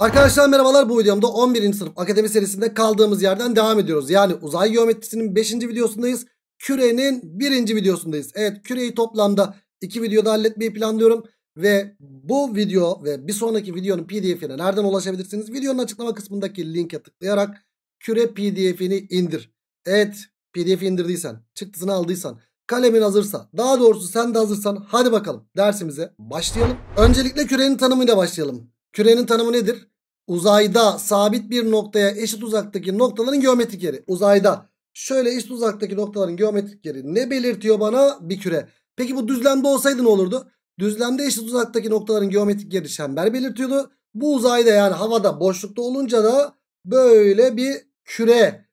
Arkadaşlar merhabalar bu videomda 11. sınıf akademi serisinde kaldığımız yerden devam ediyoruz. Yani uzay geometrisinin 5. videosundayız. Kürenin 1. videosundayız. Evet küreyi toplamda 2 videoda halletmeyi planlıyorum. Ve bu video ve bir sonraki videonun pdf'ine nereden ulaşabilirsiniz? Videonun açıklama kısmındaki linke tıklayarak küre pdf'ini indir. Evet pdf indirdiysen çıktısını aldıysan kalemin hazırsa daha doğrusu sen de hazırsan hadi bakalım dersimize başlayalım. Öncelikle kürenin tanımıyla başlayalım. Kürenin tanımı nedir? uzayda sabit bir noktaya eşit uzaktaki noktaların geometrik yeri. Uzayda şöyle eşit uzaktaki noktaların geometrik yeri ne belirtiyor bana? Bir küre. Peki bu düzlemde olsaydı ne olurdu? Düzlemde eşit uzaktaki noktaların geometrik yeri çember belirtiyordu. Bu uzayda yani havada boşlukta olunca da böyle bir küre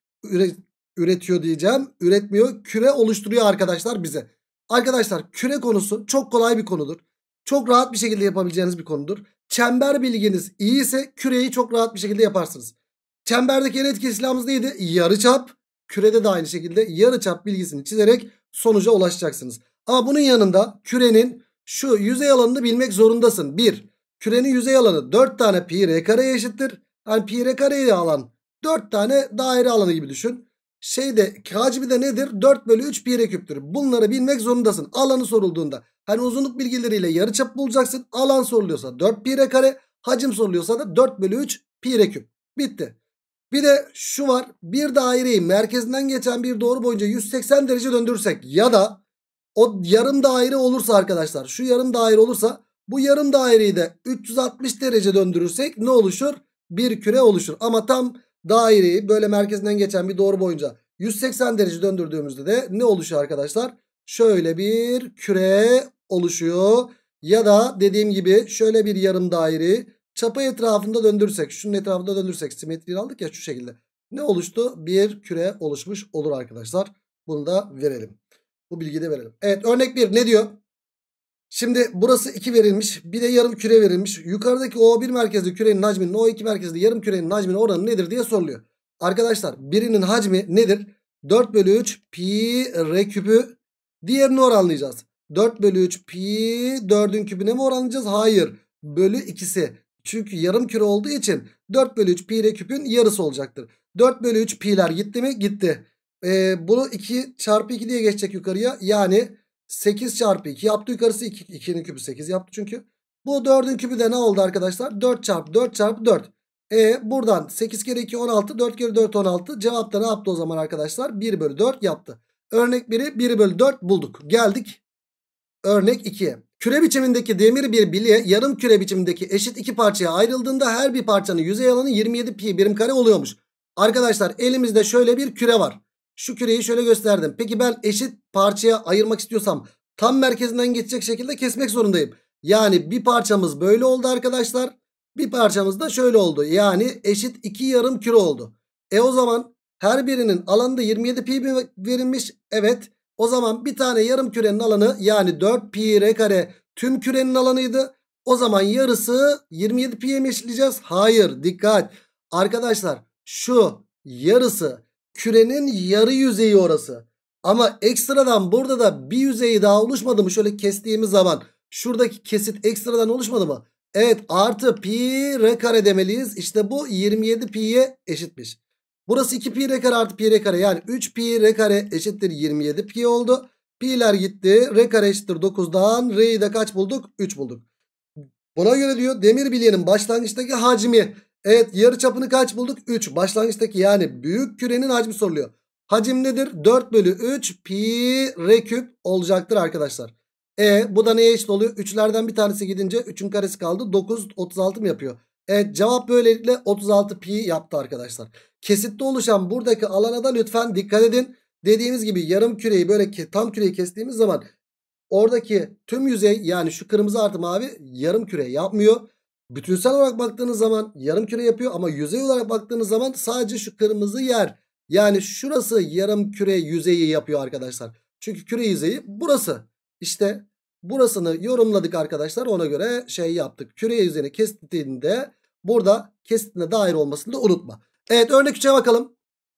üretiyor diyeceğim. Üretmiyor. Küre oluşturuyor arkadaşlar bize. Arkadaşlar küre konusu çok kolay bir konudur. Çok rahat bir şekilde yapabileceğiniz bir konudur çember bilginiz iyi ise küreyi çok rahat bir şekilde yaparsınız. Çemberdeki en etkili silahımız neydi? Yarıçap. Kürede de aynı şekilde yarıçap bilgisini çizerek sonuca ulaşacaksınız. Ama bunun yanında kürenin şu yüzey alanını bilmek zorundasın. 1. Kürenin yüzey alanı 4 tane pi r kareye eşittir. Yani pi r kareyi alan 4 tane daire alanı gibi düşün. Şeyde de hacmi de nedir? 4 bölü 3 pi r küptür. Bunları bilmek zorundasın. Alanı sorulduğunda. Hani uzunluk bilgileriyle yarıçap bulacaksın. Alan soruluyorsa 4 pi r kare. Hacim soruluyorsa da 4 bölü 3 pi r küp. Bitti. Bir de şu var. Bir daireyi merkezinden geçen bir doğru boyunca 180 derece döndürürsek ya da o yarım daire olursa arkadaşlar şu yarım daire olursa bu yarım daireyi de 360 derece döndürürsek ne oluşur? Bir küre oluşur. Ama tam daireyi böyle merkezinden geçen bir doğru boyunca 180 derece döndürdüğümüzde de ne oluşuyor arkadaşlar? Şöyle bir küre oluşuyor. Ya da dediğim gibi şöyle bir yarım daire çapa etrafında döndürsek. Şunun etrafında döndürsek simetriyi aldık ya şu şekilde. Ne oluştu? Bir küre oluşmuş olur arkadaşlar. Bunu da verelim. Bu bilgiyi de verelim. Evet örnek 1 ne diyor? Şimdi burası 2 verilmiş. Bir de yarım küre verilmiş. Yukarıdaki O1 merkezli kürenin hacminin O2 merkezli yarım kürenin hacminin oranı nedir diye soruluyor. Arkadaşlar birinin hacmi nedir? 4 bölü 3 pi r küpü diğerini oranlayacağız. 4 bölü 3 pi 4'ün küpüne mi oranlayacağız? Hayır. Bölü ikisi. Çünkü yarım küre olduğu için 4 bölü 3 pi r küpün yarısı olacaktır. 4 bölü 3 pi'ler gitti mi? Gitti. Ee, bunu 2 çarpı 2 diye geçecek yukarıya. Yani 8 çarpı 2 yaptı yukarısı 2. 2'nin kübü 8 yaptı çünkü. Bu 4'ün kübü de ne oldu arkadaşlar? 4 çarpı 4 çarpı 4. E buradan 8 kere 2 16 4 kere 4 16 cevap da ne yaptı o zaman arkadaşlar? 1 bölü 4 yaptı. Örnek 1'i 1 bölü 4 bulduk. Geldik örnek 2'ye. Küre biçimindeki demir bir bilye yarım küre biçimindeki eşit iki parçaya ayrıldığında her bir parçanın yüzey alanı 27 pi birim kare oluyormuş. Arkadaşlar elimizde şöyle bir küre var şu küreyi şöyle gösterdim. Peki ben eşit parçaya ayırmak istiyorsam tam merkezinden geçecek şekilde kesmek zorundayım. Yani bir parçamız böyle oldu arkadaşlar. Bir parçamız da şöyle oldu. Yani eşit iki yarım küre oldu. E o zaman her birinin alanında 27 pi verilmiş. Evet. O zaman bir tane yarım kürenin alanı yani 4 pi r kare tüm kürenin alanıydı. O zaman yarısı 27 pi'ye mi eşitleyeceğiz? Hayır. Dikkat. Arkadaşlar şu yarısı Kürenin yarı yüzeyi orası. Ama ekstradan burada da bir yüzeyi daha oluşmadı mı? Şöyle kestiğimiz zaman şuradaki kesit ekstradan oluşmadı mı? Evet artı pi r kare demeliyiz. İşte bu 27 pi'ye eşitmiş. Burası 2 pi r kare artı pi r kare yani 3 pi r kare eşittir 27 pi oldu. Pi'ler gitti. R kare eşittir 9'dan. R'yi de kaç bulduk? 3 bulduk. Buna göre diyor demir bilyenin başlangıçtaki hacmi Evet yarı çapını kaç bulduk? 3. Başlangıçtaki yani büyük kürenin hacmi soruluyor. Hacim nedir? 4 bölü 3 pi r küp olacaktır arkadaşlar. E bu da neye eşit oluyor? Üçlerden bir tanesi gidince 3'ün karesi kaldı. 9 36 mı yapıyor? Evet cevap böylelikle 36 pi yaptı arkadaşlar. Kesitte oluşan buradaki alana da lütfen dikkat edin. Dediğimiz gibi yarım küreyi böyle tam küreyi kestiğimiz zaman oradaki tüm yüzey yani şu kırmızı artı mavi yarım küre yapmıyor. Bütünsel olarak baktığınız zaman yarım küre yapıyor ama yüzey olarak baktığınız zaman sadece şu kırmızı yer yani şurası yarım küre yüzeyi yapıyor arkadaşlar. Çünkü küre yüzeyi burası. İşte burasını yorumladık arkadaşlar ona göre şey yaptık. Küre yüzeyini kestiğinde burada kesitine dair olmasını da unutma. Evet örnek 3'e bakalım.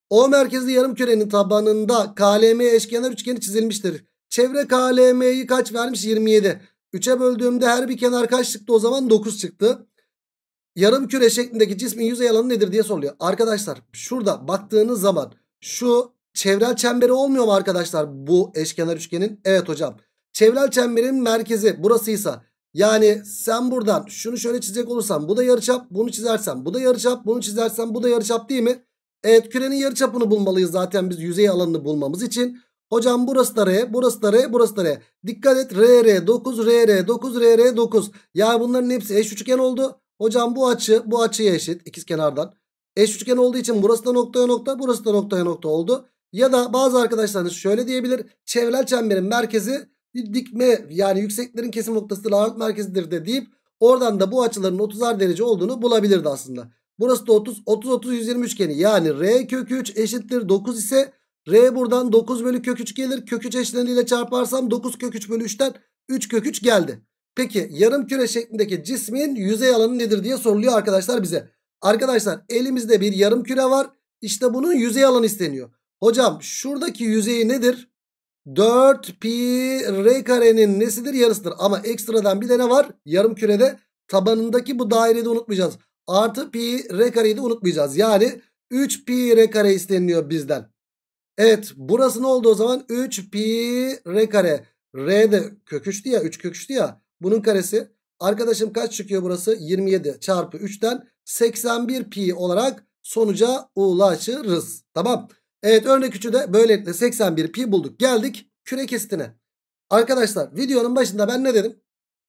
O merkezli yarım kürenin tabanında KLM eşkenar üçgeni çizilmiştir. Çevre KLM'yi kaç vermiş? 27. 3'e böldüğümde her bir kenar kaç çıktı o zaman 9 çıktı. Yarım küre şeklindeki cismin yüzey alanı nedir diye soruluyor. Arkadaşlar şurada baktığınız zaman şu çevrel çemberi olmuyor mu arkadaşlar bu eşkenar üçgenin? Evet hocam. Çevrel çemberin merkezi burasıysa yani sen buradan şunu şöyle çizecek olursan bu da yarıçap, bunu çizersen bu da yarıçap, bunu çizersen bu da yarıçap değil mi? Evet kürenin yarıçapını bulmalıyız zaten biz yüzey alanını bulmamız için. Hocam burası da R, burası da R, burası da R. Dikkat et RR 9, RR 9, RR 9. Ya bunların hepsi eş üçgen oldu. Hocam bu açı bu açıya eşit ikiz kenardan. Eş üçgen olduğu için burası da noktaya nokta, burası da noktaya nokta oldu. Ya da bazı arkadaşlarınız şöyle diyebilir. Çevrel çemberin merkezi dikme yani yükseklerin kesim noktası Laurent merkezidir de deyip oradan da bu açıların 30'ar derece olduğunu bulabilirdi aslında. Burası da 30 30 30 120 üçgeni yani R kök 3 eşittir 9 ise R buradan 9 bölü kök 3 gelir. Kök 3 eşleniyle çarparsam 9 kök 3 bölü 3'ten 3 kök 3 geldi. Peki yarım küre şeklindeki cismin yüzey alanı nedir diye soruluyor arkadaşlar bize. Arkadaşlar elimizde bir yarım küre var. İşte bunun yüzey alanı isteniyor. Hocam şuradaki yüzeyi nedir? 4 pi r karenin nesidir? Yarısıdır. Ama ekstradan bir de ne var? Yarım kürede tabanındaki bu daireyi de unutmayacağız. Artı pi r kareyi de unutmayacağız. Yani 3 pi r kare isteniliyor bizden. Evet burası ne oldu o zaman? 3 pi r kare. R de kök 3'tü ya 3 kök 3'tü ya. Bunun karesi. Arkadaşım kaç çıkıyor burası? 27 çarpı 3'ten 81 pi olarak sonuca ulaşırız. Tamam. Evet örnek 3'ü de böylelikle 81 pi bulduk. Geldik küre kesitine. Arkadaşlar videonun başında ben ne dedim?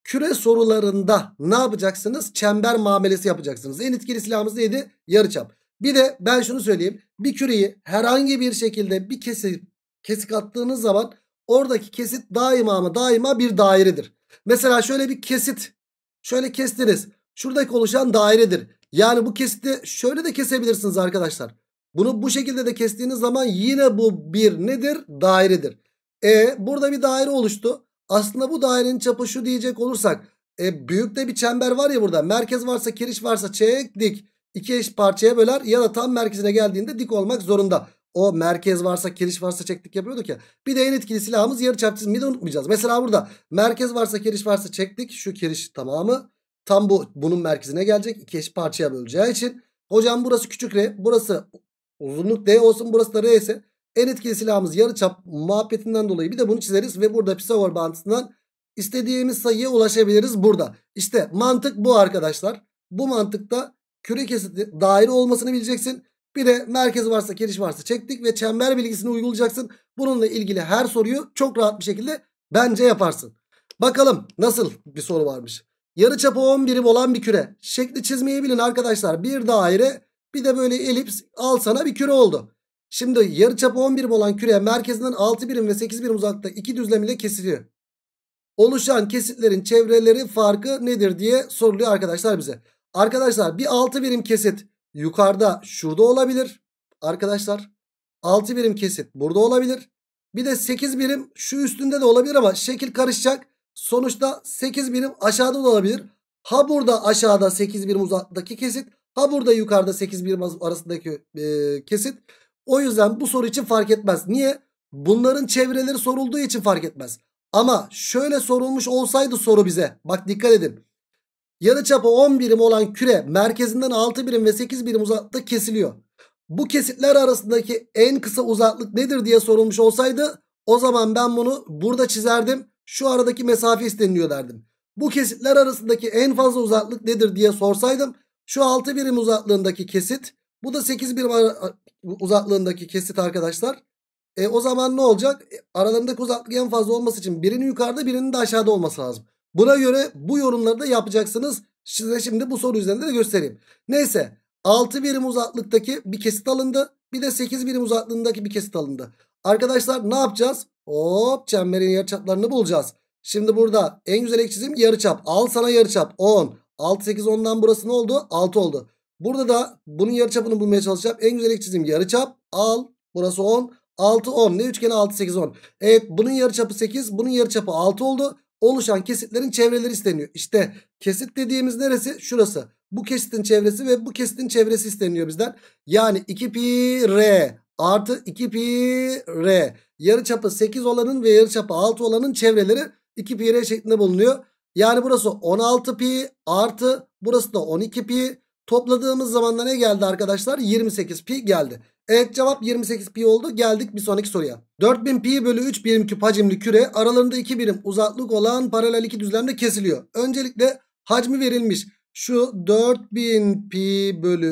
Küre sorularında ne yapacaksınız? Çember muamelesi yapacaksınız. En etkili silahımız neydi? Yarıçap. Bir de ben şunu söyleyeyim. Bir küreyi herhangi bir şekilde bir kesip kesik attığınız zaman oradaki kesit daima ama daima bir dairedir. Mesela şöyle bir kesit şöyle kestiniz. Şuradaki oluşan dairedir. Yani bu kesitte şöyle de kesebilirsiniz arkadaşlar. Bunu bu şekilde de kestiğiniz zaman yine bu bir nedir? Dairedir. E burada bir daire oluştu. Aslında bu dairenin çapı şu diyecek olursak. E, büyük de bir çember var ya burada. Merkez varsa kiriş varsa çek dik iki eş parçaya böler ya da tam merkezine geldiğinde dik olmak zorunda. O merkez varsa kiriş varsa çektik yapıyorduk ya. Bir de en etkili silahımız yarıçap çizmeyi de unutmayacağız. Mesela burada merkez varsa kiriş varsa çektik. Şu kiriş tamamı tam bu bunun merkezine gelecek. İki eş parçaya böleceği için. Hocam burası küçük r burası uzunluk d olsun burası da r ise en etkili silahımız yarı çap muhabbetinden dolayı bir de bunu çizeriz. Ve burada Pisagor bağıntısından istediğimiz sayıya ulaşabiliriz burada. İşte mantık bu arkadaşlar. Bu mantıkta Küre kesiti daire olmasını bileceksin. Bir de merkezi varsa kiriş varsa çektik ve çember bilgisini uygulayacaksın. Bununla ilgili her soruyu çok rahat bir şekilde bence yaparsın. Bakalım nasıl bir soru varmış. Yarı 10 birim olan bir küre. Şekli çizmeyi bilin arkadaşlar. Bir daire bir de böyle elips al sana bir küre oldu. Şimdi yarı 10 birim olan küre merkezinden 6 birim ve 8 birim uzakta iki düzlem ile kesiliyor. Oluşan kesitlerin çevreleri farkı nedir diye soruluyor arkadaşlar bize. Arkadaşlar bir 6 birim kesit yukarıda şurada olabilir. Arkadaşlar 6 birim kesit burada olabilir. Bir de 8 birim şu üstünde de olabilir ama şekil karışacak. Sonuçta 8 birim aşağıda da olabilir. Ha burada aşağıda 8 birim uzaktaki kesit. Ha burada yukarıda 8 birim arasındaki e, kesit. O yüzden bu soru için fark etmez. Niye? Bunların çevreleri sorulduğu için fark etmez. Ama şöyle sorulmuş olsaydı soru bize. Bak dikkat edin. Yarıçapı 10 birim olan küre merkezinden 6 birim ve 8 birim uzaklıkta kesiliyor. Bu kesitler arasındaki en kısa uzaklık nedir diye sorulmuş olsaydı o zaman ben bunu burada çizerdim. Şu aradaki mesafe isteniliyor derdim. Bu kesitler arasındaki en fazla uzaklık nedir diye sorsaydım şu 6 birim uzaklığındaki kesit bu da 8 birim uzaklığındaki kesit arkadaşlar. E, o zaman ne olacak? E, aralarındaki uzaklık en fazla olması için birinin yukarıda birinin de aşağıda olması lazım. Buna göre bu yorumları da yapacaksınız. Size şimdi bu soru üzerinde de göstereyim. Neyse 6 birim uzaklıktaki bir kesit alındı. Bir de 8 birim uzaklığındaki bir kesit alındı. Arkadaşlar ne yapacağız? Hop çemberin yarıçaplarını bulacağız. Şimdi burada en güzel ek çizim yarıçap. Al sana yarıçap 10. 6 8 10'dan burası ne oldu? 6 oldu. Burada da bunun yarıçapını bulmaya çalışacağım. En güzel ek çizim yarıçap. Al burası 10. 6 10 ne üçgeni 6 8 10. Evet bunun yarıçapı 8 bunun yarıçapı 6 oldu oluşan kesitlerin çevreleri isteniyor. İşte kesit dediğimiz neresi? Şurası. Bu kesitin çevresi ve bu kesitin çevresi isteniyor bizden. Yani 2 pi r artı 2 pi r yarıçapı 8 olanın ve yarıçapı 6 olanın çevreleri 2 pi r şeklinde bulunuyor. Yani burası 16 pi artı burası da 12 pi Topladığımız zaman da ne geldi arkadaşlar? 28 pi geldi. Evet cevap 28 pi oldu. Geldik bir sonraki soruya. 4000 pi bölü 3 birim küp hacimli küre aralarında 2 birim uzaklık olan paralel iki düzlemde kesiliyor. Öncelikle hacmi verilmiş. Şu 4000 pi bölü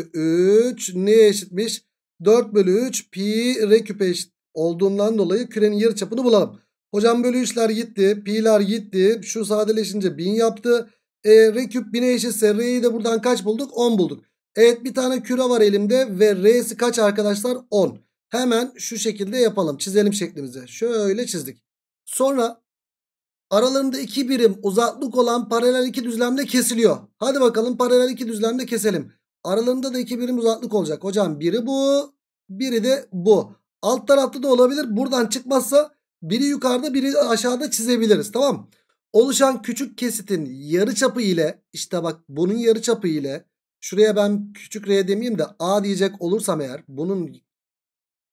3 neye eşitmiş? 4 bölü 3 pi r küp eşit olduğundan dolayı kürenin yarı çapını bulalım. Hocam bölü 3'ler gitti. Pi'ler gitti. Şu sadeleşince 1000 yaptı. E, R küp 1'e eşitse R'yi de buradan kaç bulduk? 10 bulduk. Evet bir tane küre var elimde ve R'si kaç arkadaşlar? 10. Hemen şu şekilde yapalım. Çizelim şeklimize. Şöyle çizdik. Sonra aralarında iki birim uzaklık olan paralel iki düzlemde kesiliyor. Hadi bakalım paralel iki düzlemde keselim. Aralarında da iki birim uzaklık olacak. Hocam biri bu, biri de bu. Alt tarafta da olabilir. Buradan çıkmazsa biri yukarıda, biri aşağıda çizebiliriz. Tamam mı? Oluşan küçük kesitin yarıçapı ile işte bak bunun yarıçapı ile şuraya ben küçük r demeyeyim de a diyecek olursam eğer bunun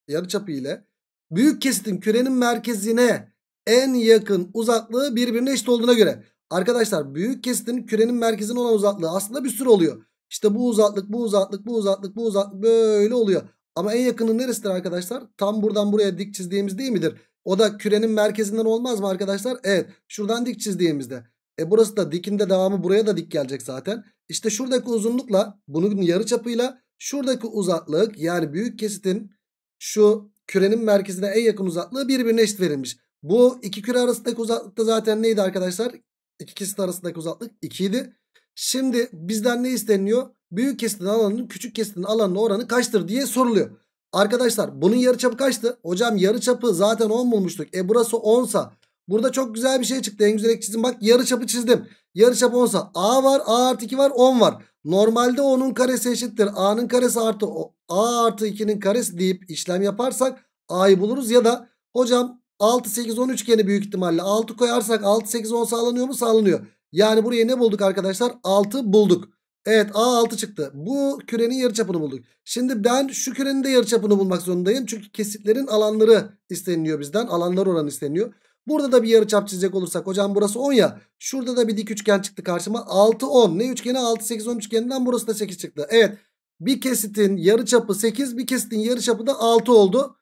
yarıçapı ile büyük kesitin kürenin merkezine en yakın uzaklığı birbirine eşit olduğuna göre arkadaşlar büyük kesitin kürenin merkezine olan uzaklığı aslında bir sürü oluyor. İşte bu uzaklık, bu uzaklık, bu uzaklık, bu uzaklık böyle oluyor. Ama en yakının neresidir arkadaşlar? Tam buradan buraya dik çizdiğimiz değil midir? O da kürenin merkezinden olmaz mı arkadaşlar? Evet. Şuradan dik çizdiğimizde. E burası da dikinde devamı buraya da dik gelecek zaten. İşte şuradaki uzunlukla bunun yarı çapıyla şuradaki uzaklık yani büyük kesitin şu kürenin merkezine en yakın uzaklığı birbirine eşit verilmiş. Bu iki küre arasındaki da zaten neydi arkadaşlar? İki kesit arasındaki uzaklık 2 idi. Şimdi bizden ne isteniyor? Büyük kesitin alanının küçük kesitin alanının oranı kaçtır diye soruluyor. Arkadaşlar bunun yarıçapı kaçtı? Hocam yarıçapı zaten 10 bulmuştuk. E burası 10 sa burada çok güzel bir şey çıktı. En güzel çizim. Bak yarıçapı çizdim. Yarıçapı 10 sa A var A artı 2 var 10 var. Normalde onun karesi eşittir. A'nın karesi artı A artı 2'nin karesi deyip işlem yaparsak A'yı buluruz. Ya da hocam 6 8 10 üçgeni büyük ihtimalle 6 koyarsak 6 8 10 sağlanıyor mu? Sağlanıyor. Yani buraya ne bulduk arkadaşlar? 6 bulduk. Evet A6 çıktı. Bu kürenin yarıçapını bulduk. Şimdi ben şu kürenin de yarıçapını bulmak zorundayım. Çünkü kesitlerin alanları isteniliyor bizden. Alanlar oranı isteniyor. Burada da bir yarıçap çizecek olursak hocam burası 10 ya. Şurada da bir dik üçgen çıktı karşıma. 6 10. Ne üçgeni 6 8 10 üçgeninden burası da 8 çıktı. Evet. Bir kesitin yarıçapı 8, bir kesitin yarıçapı da 6 oldu.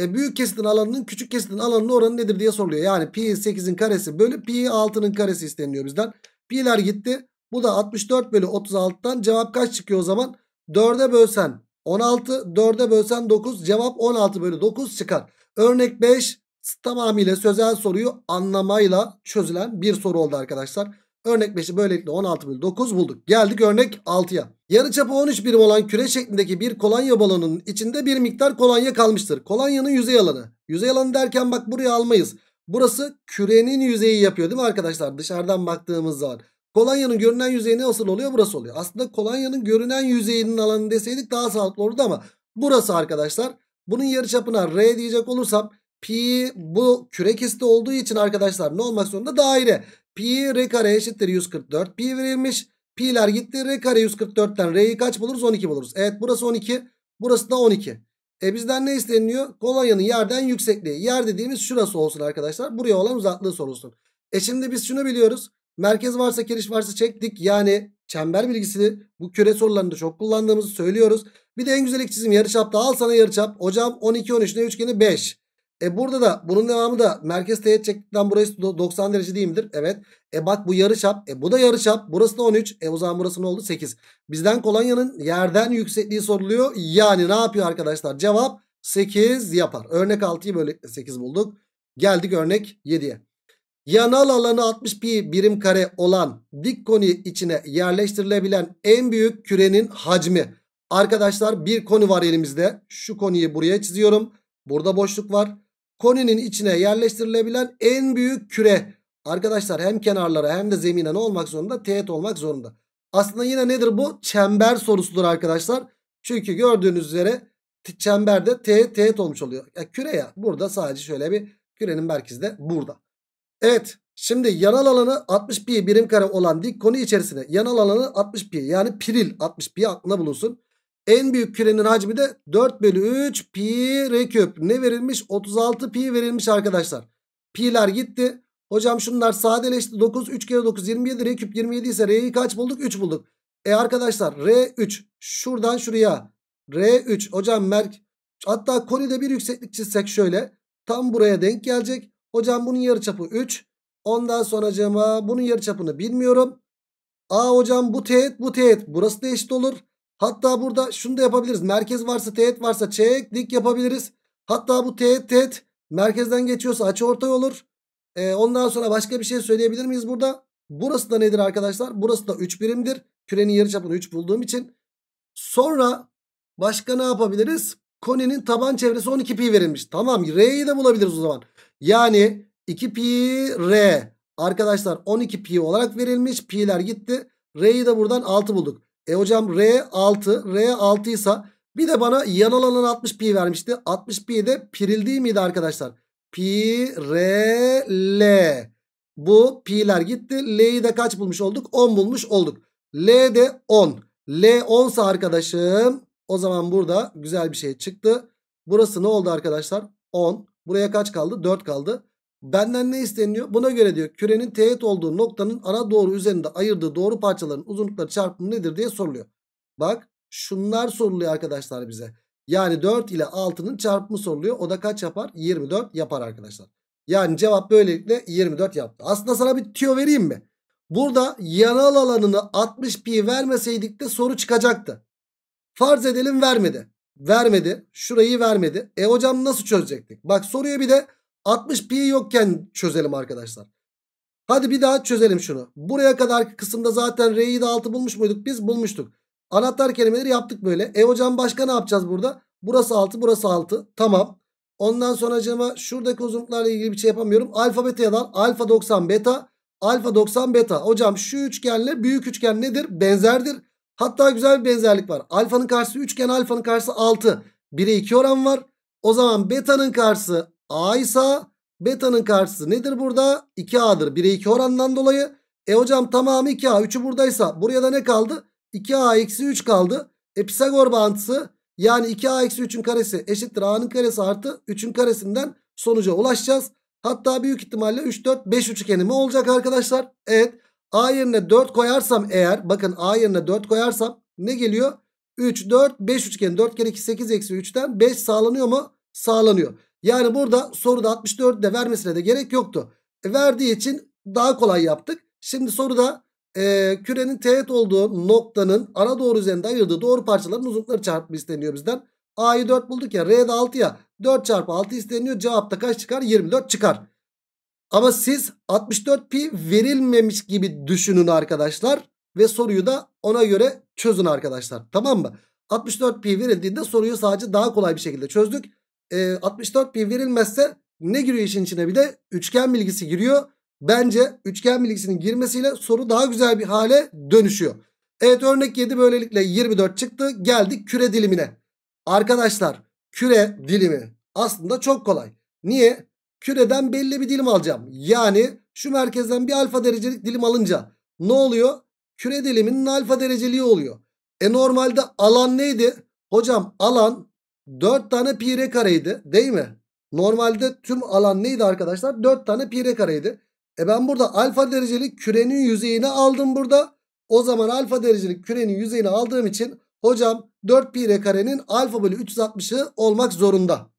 E, büyük kesitin alanının küçük kesitin alanının oranı nedir diye soruluyor. Yani pi 8'in karesi bölü pi 6'nın karesi isteniliyor bizden. Pi'ler gitti. Bu da 64 bölü 36'dan cevap kaç çıkıyor o zaman? 4'e bölsen 16, 4'e bölsen 9 cevap 16 bölü 9 çıkar. Örnek 5 tamamıyla sözel soruyu anlamayla çözülen bir soru oldu arkadaşlar. Örnek 5'i böylelikle 16 bölü 9 bulduk. Geldik örnek 6'ya. Yarıçapı 13 birim olan küre şeklindeki bir kolonya balonunun içinde bir miktar kolonya kalmıştır. Kolonyanın yüzey alanı. Yüzey alanı derken bak buraya almayız. Burası kürenin yüzeyi yapıyor değil mi arkadaşlar? Dışarıdan baktığımız zaman. Kolonyanın görünen yüzeyi ne asıl oluyor? Burası oluyor. Aslında kolonyanın görünen yüzeyinin alanı deseydik daha sağlıklı olurdu ama burası arkadaşlar. Bunun yarıçapına R diyecek olursam pi bu küre kesti olduğu için arkadaşlar ne olmak zorunda? Daire. Pi r kare eşittir 144 pi verilmiş. Pi'ler gitti. R kare 144'ten R'yi kaç buluruz? 12 buluruz. Evet burası 12. Burası da 12. E bizden ne isteniyor? Kolonyanın yerden yüksekliği. Yer dediğimiz şurası olsun arkadaşlar. Buraya olan uzaklığı sorulsun. E şimdi biz şunu biliyoruz. Merkez varsa kiriş varsa çektik. Yani çember bilgisini bu küre sorularında çok kullandığımızı söylüyoruz. Bir de en güzel ilk çizim da Al sana yarıçap. Hocam 12 13 ne üçgeni 5. E burada da bunun devamı da merkez teğet çektikten burası 90 derece değil midir? Evet. E bak bu yarıçap. E bu da yarıçap. Burası da 13. E o zaman burası ne oldu? 8. Bizden kolonyanın yerden yüksekliği soruluyor. Yani ne yapıyor arkadaşlar? Cevap 8 yapar. Örnek 6'yı böyle 8 bulduk. Geldik örnek 7'ye. Yanal alanı 61 birim kare olan dik koni içine yerleştirilebilen en büyük kürenin hacmi. Arkadaşlar bir koni var elimizde. Şu koniyi buraya çiziyorum. Burada boşluk var. Koninin içine yerleştirilebilen en büyük küre. Arkadaşlar hem kenarlara hem de zemine ne olmak zorunda? Teğet olmak zorunda. Aslında yine nedir bu? Çember sorusudur arkadaşlar. Çünkü gördüğünüz üzere çemberde teğet teğet olmuş oluyor. Ya küre ya. Burada sadece şöyle bir kürenin merkezi de burada. Evet şimdi yanal alanı 60 pi birim kare olan dik konu içerisine yanal alanı 60 pi yani piril 60 pi aklına bulunsun. En büyük kürenin hacmi de 4 bölü 3 pi r küp. Ne verilmiş? 36 pi verilmiş arkadaşlar. Pi'ler gitti. Hocam şunlar sadeleşti. 9 3 kere 9 27 r küp 27 ise r'yi kaç bulduk? 3 bulduk. E arkadaşlar r3 şuradan şuraya r3 hocam merk hatta konide bir yükseklik çizsek şöyle tam buraya denk gelecek. Hocam bunun yarıçapı 3. Ondan sonra cama bunun yarıçapını bilmiyorum. Aa hocam bu teğet bu teğet. Burası da eşit olur. Hatta burada şunu da yapabiliriz. Merkez varsa teğet varsa çek dik yapabiliriz. Hatta bu teğet teğet merkezden geçiyorsa açı ortay olur. Ee, ondan sonra başka bir şey söyleyebilir miyiz burada? Burası da nedir arkadaşlar? Burası da 3 birimdir. Kürenin yarıçapını 3 bulduğum için. Sonra başka ne yapabiliriz? Koninin taban çevresi 12 pi verilmiş. Tamam R'yi de bulabiliriz o zaman. Yani 2 pi r arkadaşlar 12 pi olarak verilmiş. Pi'ler gitti. R'yi de buradan 6 bulduk. E hocam R 6. R 6 ise bir de bana yanal alan 60 pi vermişti. 60 pi de piril miydi arkadaşlar? Pi R L. Bu pi'ler gitti. L'yi de kaç bulmuş olduk? 10 bulmuş olduk. L de 10. L 10 ise arkadaşım o zaman burada güzel bir şey çıktı. Burası ne oldu arkadaşlar? 10. Buraya kaç kaldı? 4 kaldı. Benden ne isteniyor? Buna göre diyor kürenin teğet olduğu noktanın ana doğru üzerinde ayırdığı doğru parçaların uzunlukları çarpımı nedir diye soruluyor. Bak şunlar soruluyor arkadaşlar bize. Yani 4 ile 6'nın çarpımı soruluyor. O da kaç yapar? 24 yapar arkadaşlar. Yani cevap böylelikle 24 yaptı. Aslında sana bir tüyo vereyim mi? Burada yanal alanını 60 pi vermeseydik de soru çıkacaktı. Farz edelim vermedi. Vermedi. Şurayı vermedi. E hocam nasıl çözecektik? Bak soruyu bir de 60 pi yokken çözelim arkadaşlar. Hadi bir daha çözelim şunu. Buraya kadar kısımda zaten R'yi de 6 bulmuş muyduk? Biz bulmuştuk. Anahtar kelimeleri yaptık böyle. E hocam başka ne yapacağız burada? Burası 6 burası 6. Tamam. Ondan sonra acaba şuradaki uzunluklarla ilgili bir şey yapamıyorum. Alfa beta'dan alfa 90 beta. Alfa 90 beta. Hocam şu üçgenle büyük üçgen nedir? Benzerdir. Hatta güzel bir benzerlik var. Alfanın karşısı 3 alfanın karşısı 6. 1'e 2 oran var. O zaman beta'nın karşısı a ise beta'nın karşısı nedir burada? 2a'dır. 1'e 2 orandan dolayı. E hocam tamamı 2a. 3'ü buradaysa buraya da ne kaldı? 2a eksi 3 kaldı. E Pisagor bağıntısı yani 2a eksi 3'ün karesi eşittir a'nın karesi artı 3'ün karesinden sonuca ulaşacağız. Hatta büyük ihtimalle 3, 4, 5 üçgenimi olacak arkadaşlar. Evet. A yerine 4 koyarsam eğer bakın A yerine 4 koyarsam ne geliyor? 3, 4, 5 üçgen 4 kere 2 8 eksi 3'ten 5 sağlanıyor mu? Sağlanıyor. Yani burada soruda 64 de vermesine de gerek yoktu. E, verdiği için daha kolay yaptık. Şimdi soruda e, kürenin teğet olduğu noktanın ana doğru üzerinde ayırdığı doğru parçaların uzunlukları çarpımı isteniyor bizden. A'yı 4 bulduk ya R'de 6 ya 4 çarpı 6 isteniyor. Cevapta kaç çıkar? 24 çıkar. Ama siz 64 pi verilmemiş gibi düşünün arkadaşlar. Ve soruyu da ona göre çözün arkadaşlar. Tamam mı? 64 pi verildiğinde soruyu sadece daha kolay bir şekilde çözdük. Ee, 64 pi verilmezse ne giriyor işin içine bir de? Üçgen bilgisi giriyor. Bence üçgen bilgisinin girmesiyle soru daha güzel bir hale dönüşüyor. Evet örnek 7 böylelikle 24 çıktı. Geldik küre dilimine. Arkadaşlar küre dilimi aslında çok kolay. Niye? küreden belli bir dilim alacağım. Yani şu merkezden bir alfa derecelik dilim alınca ne oluyor? Küre diliminin alfa dereceliği oluyor. E normalde alan neydi? Hocam alan 4 tane pi r kareydi değil mi? Normalde tüm alan neydi arkadaşlar? 4 tane pi r kareydi. E ben burada alfa derecelik kürenin yüzeyini aldım burada. O zaman alfa derecelik kürenin yüzeyini aldığım için hocam 4 pi r karenin alfa bölü 360'ı olmak zorunda.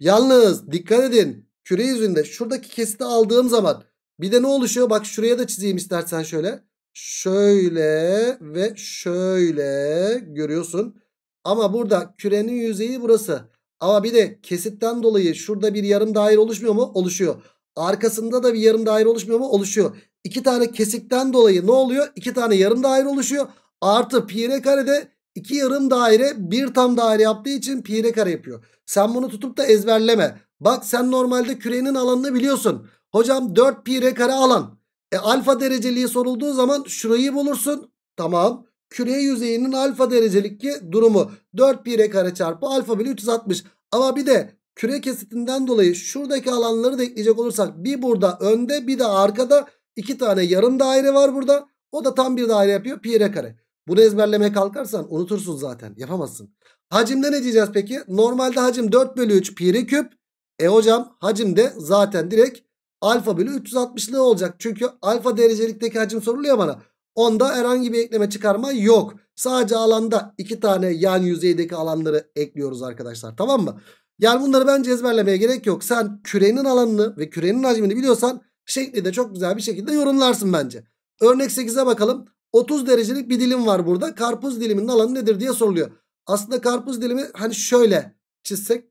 Yalnız dikkat edin küre yüzünde şuradaki kesiti aldığım zaman bir de ne oluşuyor? Bak şuraya da çizeyim istersen şöyle. Şöyle ve şöyle görüyorsun. Ama burada kürenin yüzeyi burası. Ama bir de kesitten dolayı şurada bir yarım daire oluşmuyor mu? Oluşuyor. Arkasında da bir yarım daire oluşmuyor mu? Oluşuyor. İki tane kesikten dolayı ne oluyor? İki tane yarım daire oluşuyor. Artı pi r de. 2 yarım daire bir tam daire yaptığı için pi r kare yapıyor. Sen bunu tutup da ezberleme. Bak sen normalde kürenin alanını biliyorsun. Hocam 4 pi r kare alan. E alfa dereceliği sorulduğu zaman şurayı bulursun. Tamam. Küre yüzeyinin alfa derecelik durumu 4 pi r kare çarpı alfa bile 360. Ama bir de küre kesitinden dolayı şuradaki alanları da ekleyecek olursak bir burada önde bir de arkada iki tane yarım daire var burada. O da tam bir daire yapıyor pi r kare. Bunu ezberlemeye kalkarsan unutursun zaten. Yapamazsın. Hacimde ne diyeceğiz peki? Normalde hacim 4 bölü 3 piri küp. E hocam hacimde zaten direkt alfa bölü 360'lı olacak. Çünkü alfa derecelikteki hacim soruluyor bana. Onda herhangi bir ekleme çıkarma yok. Sadece alanda iki tane yan yüzeydeki alanları ekliyoruz arkadaşlar. Tamam mı? Yani bunları bence ezberlemeye gerek yok. Sen kürenin alanını ve kürenin hacmini biliyorsan şekli de çok güzel bir şekilde yorumlarsın bence. Örnek 8'e bakalım. 30 derecelik bir dilim var burada. Karpuz diliminin alanı nedir diye soruluyor. Aslında karpuz dilimi hani şöyle çizsek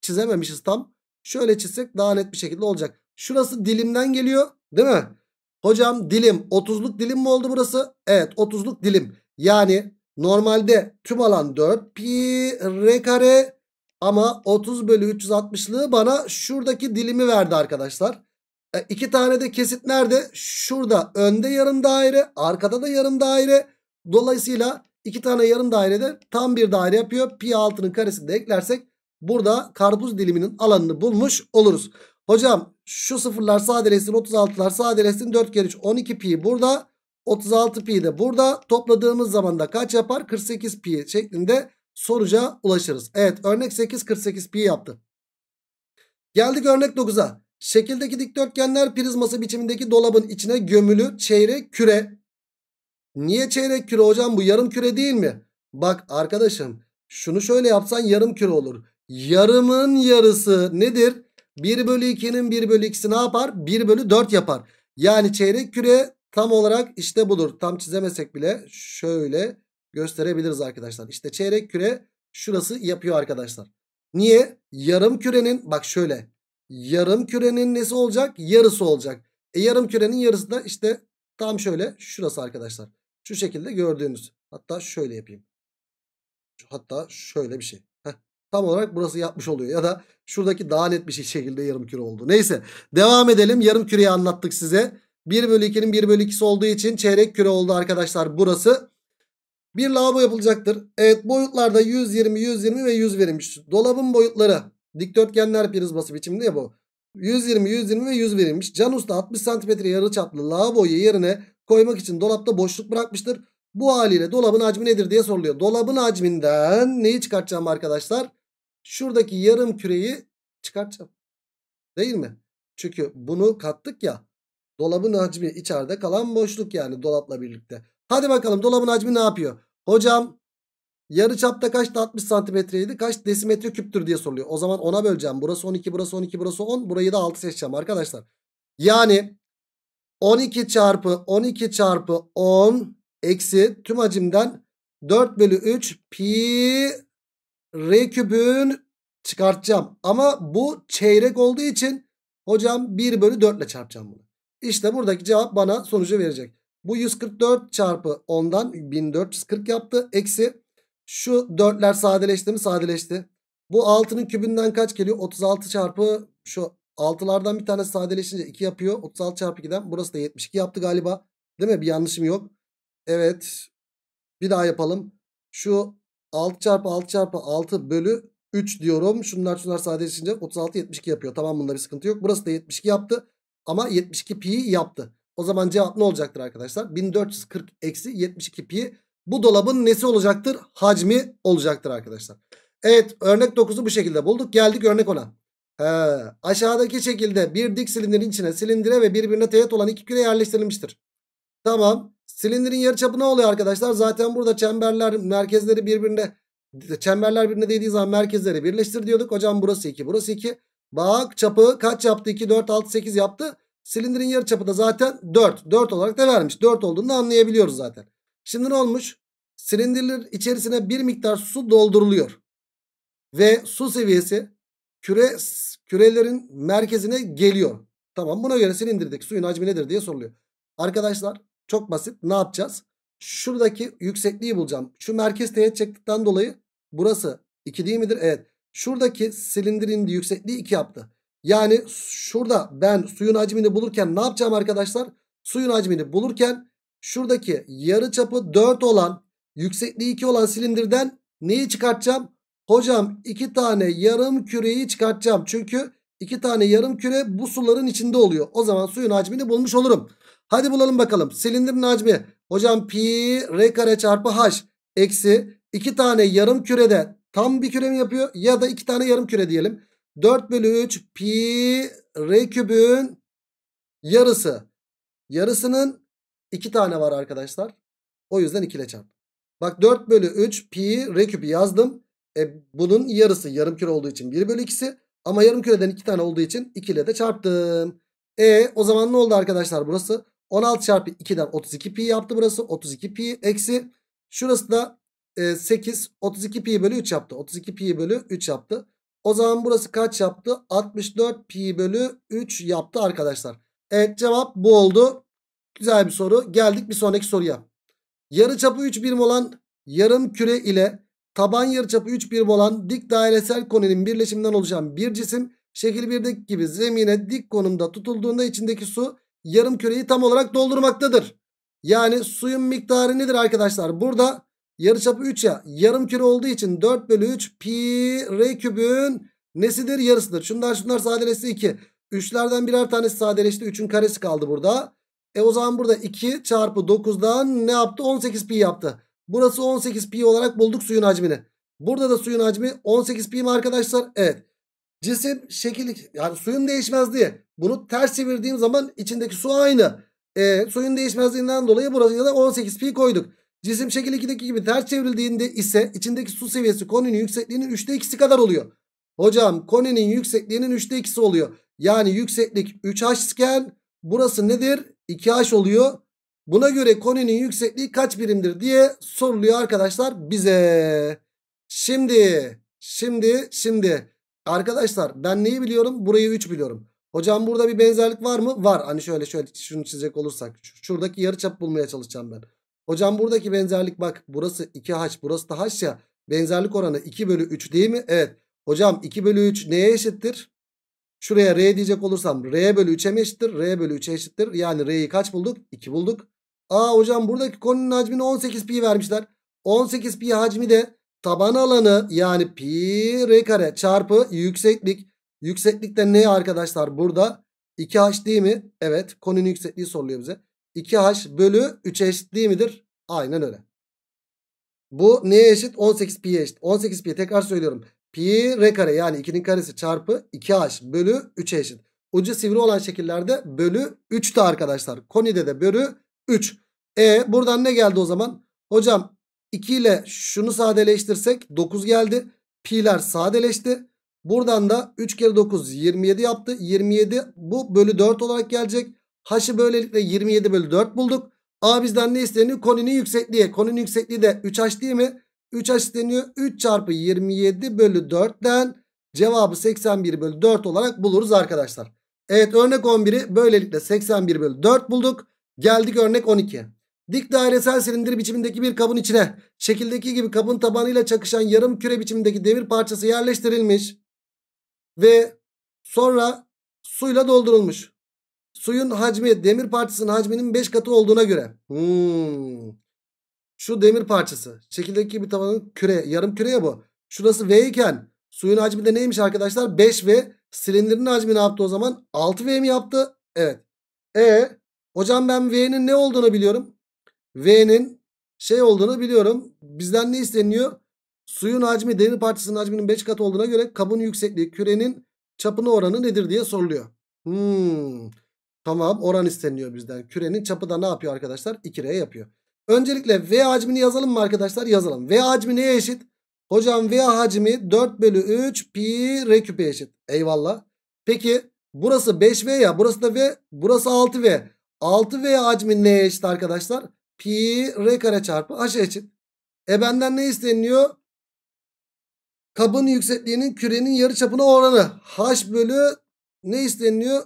çizememişiz tam. Şöyle çizsek daha net bir şekilde olacak. Şurası dilimden geliyor değil mi? Hocam dilim 30'luk dilim mi oldu burası? Evet 30'luk dilim. Yani normalde tüm alan 4 pi r kare ama 30 bölü 360'lığı bana şuradaki dilimi verdi arkadaşlar. E, iki tane de kesit nerede? Şurada önde yarım daire, arkada da yarım daire. Dolayısıyla iki tane yarım dairede tam bir daire yapıyor. Pi altının karesini de eklersek burada karpuz diliminin alanını bulmuş oluruz. Hocam şu sıfırlar sadeleşsin 36'lar sadeleşsin 4 kere 3 12 pi burada 36 pi de burada topladığımız zaman da kaç yapar 48 pi şeklinde sonuca ulaşırız. Evet örnek 8 48 pi yaptı. Geldik örnek 9'a. Şekildeki dikdörtgenler prizması biçimindeki dolabın içine gömülü çeyrek küre. Niye çeyrek küre hocam bu yarım küre değil mi? Bak arkadaşım şunu şöyle yapsan yarım küre olur. Yarımın yarısı nedir? 1 bölü 2'nin 1 bölü 2'si ne yapar? 1 bölü 4 yapar. Yani çeyrek küre tam olarak işte budur. Tam çizemesek bile şöyle gösterebiliriz arkadaşlar. İşte çeyrek küre şurası yapıyor arkadaşlar. Niye? Yarım kürenin bak şöyle yarım kürenin nesi olacak? Yarısı olacak. E yarım kürenin yarısı da işte tam şöyle şurası arkadaşlar. Şu şekilde gördüğünüz. Hatta şöyle yapayım. Hatta şöyle bir şey. Heh. Tam olarak burası yapmış oluyor. Ya da şuradaki daha net bir şey şekilde yarım küre oldu. Neyse devam edelim. Yarım küreyi anlattık size. 1 bölü 2'nin 1 bölü 2'si olduğu için çeyrek küre oldu arkadaşlar burası. Bir lavabo yapılacaktır. Evet boyutlarda 120, 120 ve 100 verilmiş. Dolabın boyutları Dikdörtgenler prizması biçimde ya bu. 120, 120 ve 100 verilmiş. Can Usta 60 cm yarı çaplı lavaboyu yerine koymak için dolapta boşluk bırakmıştır. Bu haliyle dolabın hacmi nedir diye soruluyor. Dolabın hacminden neyi çıkartacağım arkadaşlar? Şuradaki yarım küreyi çıkartacağım. Değil mi? Çünkü bunu kattık ya. Dolabın hacmi içeride kalan boşluk yani dolapla birlikte. Hadi bakalım dolabın hacmi ne yapıyor? Hocam Yarı çapta kaçtı 60 santimetreydi. Kaç desimetre küptür diye soruluyor. O zaman ona böleceğim. Burası 12, burası 12, burası 10. Burayı da 6 seçeceğim arkadaşlar. Yani 12 çarpı 12 çarpı 10 eksi tüm hacimden 4 bölü 3 pi r kübün çıkartacağım. Ama bu çeyrek olduğu için hocam 1 bölü 4 ile çarpacağım bunu. İşte buradaki cevap bana sonucu verecek. Bu 144 çarpı 10'dan 1440 yaptı. Eksi şu dörtler sadeleşti mi? Sadeleşti. Bu 6'nın kübünden kaç geliyor? 36 çarpı şu 6'lardan bir tane sadeleşince 2 yapıyor. 36 çarpı 2'den. Burası da 72 yaptı galiba. Değil mi? Bir yanlışım yok. Evet. Bir daha yapalım. Şu 6 çarpı 6 çarpı 6 bölü 3 diyorum. Şunlar şunlar sadeleşince 36 72 yapıyor. Tamam bunda bir sıkıntı yok. Burası da 72 yaptı. Ama 72 pi yaptı. O zaman cevap ne olacaktır arkadaşlar? 1440 eksi 72 pi bu dolabın nesi olacaktır? Hacmi olacaktır arkadaşlar. Evet örnek 9'u bu şekilde bulduk. Geldik örnek 10'a. aşağıdaki şekilde bir dik silindirin içine silindire ve birbirine teğet olan iki küre yerleştirilmiştir. Tamam. Silindirin yarıçapı ne oluyor arkadaşlar? Zaten burada çemberler merkezleri birbirine çemberler birbirine değdiği zaman merkezleri birleştir diyorduk. Hocam burası 2 burası 2. Bak çapı kaç yaptı? 2 4 6 8 yaptı. Silindirin yarıçapı da zaten 4. 4 olarak da vermiş. 4 olduğunu anlayabiliyoruz zaten. Şimdi ne olmuş? Silindirler içerisine bir miktar su dolduruluyor. Ve su seviyesi küre kürelerin merkezine geliyor. Tamam buna göre silindirdeki suyun hacmi nedir diye soruluyor. Arkadaşlar çok basit ne yapacağız? Şuradaki yüksekliği bulacağım. Şu merkez teğet çektikten dolayı burası 2 değil midir? Evet. Şuradaki silindirin yüksekliği 2 yaptı. Yani şurada ben suyun hacmini bulurken ne yapacağım arkadaşlar? Suyun hacmini bulurken şuradaki yarı çapı 4 olan yüksekliği 2 olan silindirden neyi çıkartacağım? Hocam 2 tane yarım küreyi çıkartacağım. Çünkü 2 tane yarım küre bu suların içinde oluyor. O zaman suyun hacmini bulmuş olurum. Hadi bulalım bakalım. Silindirin hacmi. Hocam pi r kare çarpı h eksi 2 tane yarım kürede tam bir küre mi yapıyor? Ya da 2 tane yarım küre diyelim. 4 bölü 3 pi r kübün yarısı. Yarısının 2 tane var arkadaşlar. O yüzden 2 ile çarp. Bak 4 bölü 3 pi r küpü yazdım. E, bunun yarısı yarım küre olduğu için 1 bölü 2'si. Ama yarım küreden 2 tane olduğu için 2 ile de çarptım. E o zaman ne oldu arkadaşlar burası? 16 çarpı 2'den 32 pi yaptı burası. 32 pi eksi. Şurası da e, 8 32 pi bölü 3 yaptı. 32 pi bölü 3 yaptı. O zaman burası kaç yaptı? 64 pi bölü 3 yaptı arkadaşlar. Evet cevap bu oldu. Güzel bir soru. Geldik bir sonraki soruya. Yarıçapı 3 birim olan yarım küre ile taban yarıçapı 3 birim olan dik dairesel koninin birleşiminden oluşan bir cisim şekil 1'deki gibi zemine dik konumda tutulduğunda içindeki su yarım küreyi tam olarak doldurmaktadır. Yani suyun miktarı nedir arkadaşlar? Burada yarıçapı 3 ya yarım küre olduğu için 4 bölü 3 pi r kübün nesidir? Yarısıdır. Şunlar şunlar sadeleşti 2. 3'lerden birer tanesi sadeleşti. 3'ün karesi kaldı burada. E o zaman burada 2 çarpı 9'dan ne yaptı? 18 pi yaptı. Burası 18 pi olarak bulduk suyun hacmini. Burada da suyun hacmi 18 pi mi arkadaşlar? Evet. Cisim şekil yani suyun değişmezliği. Bunu ters çevirdiğim zaman içindeki su aynı. E, suyun değişmezliğinden dolayı burası ya da 18 pi koyduk. Cisim şekil 2'deki gibi ters çevrildiğinde ise içindeki su seviyesi koninin yüksekliğinin 3'te 2'si kadar oluyor. Hocam koninin yüksekliğinin 3'te 2'si oluyor. Yani yükseklik 3h iken burası nedir? 2H oluyor. Buna göre koninin yüksekliği kaç birimdir diye soruluyor arkadaşlar bize. Şimdi, şimdi, şimdi. Arkadaşlar ben neyi biliyorum? Burayı 3 biliyorum. Hocam burada bir benzerlik var mı? Var. Hani şöyle şöyle şunu çizecek olursak. Şuradaki yarı çap bulmaya çalışacağım ben. Hocam buradaki benzerlik bak. Burası 2H burası da H ya. Benzerlik oranı 2 bölü 3 değil mi? Evet. Hocam 2 bölü 3 neye eşittir? Şuraya R diyecek olursam R bölü 3'e mi eşittir? R bölü 3'e eşittir. Yani R'yi kaç bulduk? 2 bulduk. Aa hocam buradaki konunun hacmini 18 pi vermişler. 18 pi hacmi de taban alanı yani pi R kare çarpı yükseklik. Yükseklikte ne arkadaşlar burada? 2H değil mi? Evet konunun yüksekliği soruluyor bize. 2H bölü 3'e eşit değil midir? Aynen öyle. Bu neye eşit? 18 pi'ye eşit. 18 pi tekrar söylüyorum. Pi r kare yani 2'nin karesi çarpı 2h bölü 3 eşit. Ucu sivri olan şekillerde bölü 3'tü arkadaşlar. Koni'de de bölü 3. E buradan ne geldi o zaman? Hocam 2 ile şunu sadeleştirsek 9 geldi. Pi'ler sadeleşti. Buradan da 3 kere 9 27 yaptı. 27 bu bölü 4 olarak gelecek. H'ı böylelikle 27 bölü 4 bulduk. A bizden ne isteniyor? Koninin yüksekliği. Koninin yüksekliği de 3H değil mi? 3 isteniyor. 3 çarpı 27 bölü 4'ten cevabı 81 bölü 4 olarak buluruz arkadaşlar. Evet örnek 11'i böylelikle 81 bölü 4 bulduk. Geldik örnek 12'ye. Dik dairesel silindir biçimindeki bir kabın içine şekildeki gibi kabın tabanıyla çakışan yarım küre biçimindeki demir parçası yerleştirilmiş. Ve sonra suyla doldurulmuş. Suyun hacmi demir parçasının hacminin 5 katı olduğuna göre. Hmm. Şu demir parçası. Şekildeki gibi tavanın küre. Yarım küre ya bu. Şurası V iken suyun hacmi de neymiş arkadaşlar? 5V. Silindirin hacmi ne yaptı o zaman? 6V mi yaptı? Evet. E hocam ben V'nin ne olduğunu biliyorum. V'nin şey olduğunu biliyorum. Bizden ne isteniyor? Suyun hacmi demir parçasının hacminin 5 katı olduğuna göre kabın yüksekliği kürenin çapına oranı nedir diye soruluyor. Hmm. Tamam oran isteniyor bizden. Kürenin çapı da ne yapıyor arkadaşlar? 2R yapıyor. Öncelikle V hacmini yazalım mı arkadaşlar? Yazalım. V hacmi neye eşit? Hocam V hacmi 4 bölü 3 pi R küpe eşit. Eyvallah. Peki burası 5V ya burası da V burası 6V. 6V hacmi neye eşit arkadaşlar? Pi R kare çarpı H eşit. E benden ne isteniyor? Kabın yüksekliğinin kürenin yarı çapına oranı. H bölü ne isteniyor?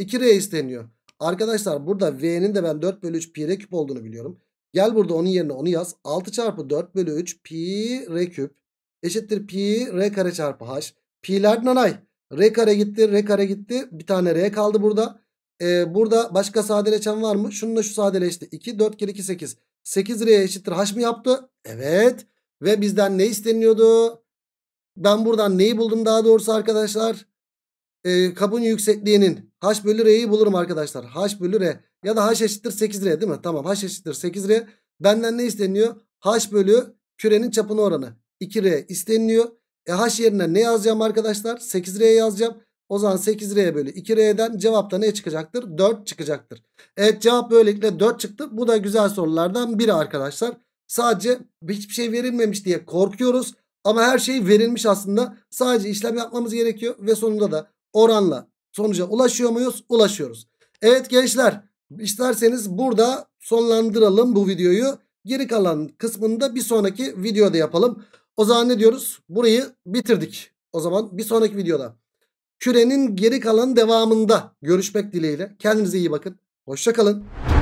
2R isteniyor. Arkadaşlar burada V'nin de ben 4 bölü 3 pi R küp olduğunu biliyorum. Gel burada onun yerine onu yaz. 6 çarpı 4 bölü 3 pi r küp eşittir pi r kare çarpı h. Pi'ler nanay. R kare gitti r kare gitti. Bir tane r kaldı burada. Ee, burada başka sadeleşen var mı? Şununla şu sadeleşti. 2 4 kere 2 8. 8 r eşittir h mı yaptı? Evet. Ve bizden ne isteniyordu? Ben buradan neyi buldum daha doğrusu arkadaşlar? Ee, kabın yüksekliğinin H bölü R'yi bulurum arkadaşlar. H bölü R ya da H eşittir 8R değil mi? Tamam H eşittir 8R. Benden ne isteniyor? H bölü kürenin çapına oranı. 2R isteniliyor. E H yerine ne yazacağım arkadaşlar? 8R yazacağım. O zaman 8R bölü 2R'den cevapta ne çıkacaktır? 4 çıkacaktır. Evet cevap böylelikle 4 çıktı. Bu da güzel sorulardan biri arkadaşlar. Sadece hiçbir şey verilmemiş diye korkuyoruz. Ama her şey verilmiş aslında. Sadece işlem yapmamız gerekiyor. Ve sonunda da oranla sonuca ulaşıyor muyuz? Ulaşıyoruz. Evet gençler isterseniz burada sonlandıralım bu videoyu. Geri kalan kısmında bir sonraki videoda yapalım. O zaman ne diyoruz? Burayı bitirdik. O zaman bir sonraki videoda. Kürenin geri kalan devamında görüşmek dileğiyle. Kendinize iyi bakın. Hoşçakalın.